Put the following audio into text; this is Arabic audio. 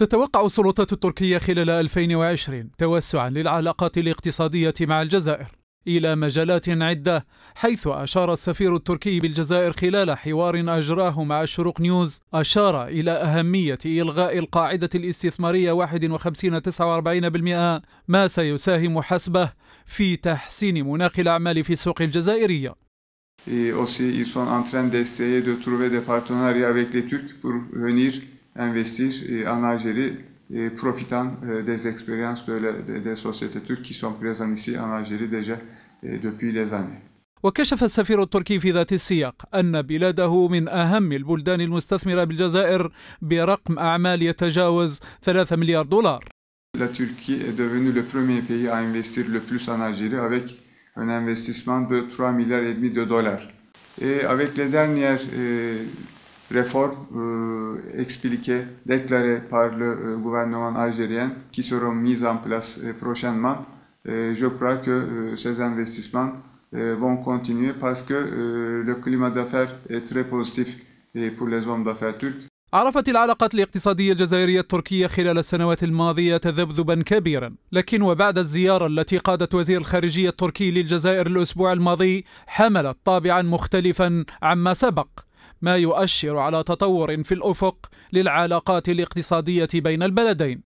تتوقع السلطات التركية خلال 2020 توسعا للعلاقات الاقتصادية مع الجزائر إلى مجالات عدة حيث أشار السفير التركي بالجزائر خلال حوار أجراه مع الشروق نيوز أشار إلى أهمية إلغاء القاعدة الاستثمارية 51-49% ما سيساهم حسبه في تحسين مناخ الأعمال في السوق الجزائرية Et aussi, ils sont en train d'essayer de trouver des partenariats avec les Turcs pour venir investir euh, en Algérie, et profitant euh, des expériences de la, de, des sociétés turques qui sont présentes ici en Algérie déjà euh, depuis des années. وكشف السفير التركي في ذات السياق أن بلاده من أهم البلدان المستثمرة بالجزائر برقم أعمال يتجاوز 3 مليار دولار. La Turquie est devenue le premier pays à investir le plus en Algérie avec un investissement de 3 milliards et demi de dollars. Et avec les dernières euh, réformes expliquées, déclaré par le gouvernement algérien qui seront mises en place prochainement. je crois que ces investissements vont continuer parce que le climat d'affaires est très positif pour les hommes d'affaires turcs. عرفت العلاقات الاقتصادية الجزائرية التركية خلال السنوات الماضية تذبذبا كبيرا لكن وبعد الزيارة التي قادت وزير الخارجية التركي للجزائر الأسبوع الماضي حملت طابعا مختلفا عما سبق ما يؤشر على تطور في الأفق للعلاقات الاقتصادية بين البلدين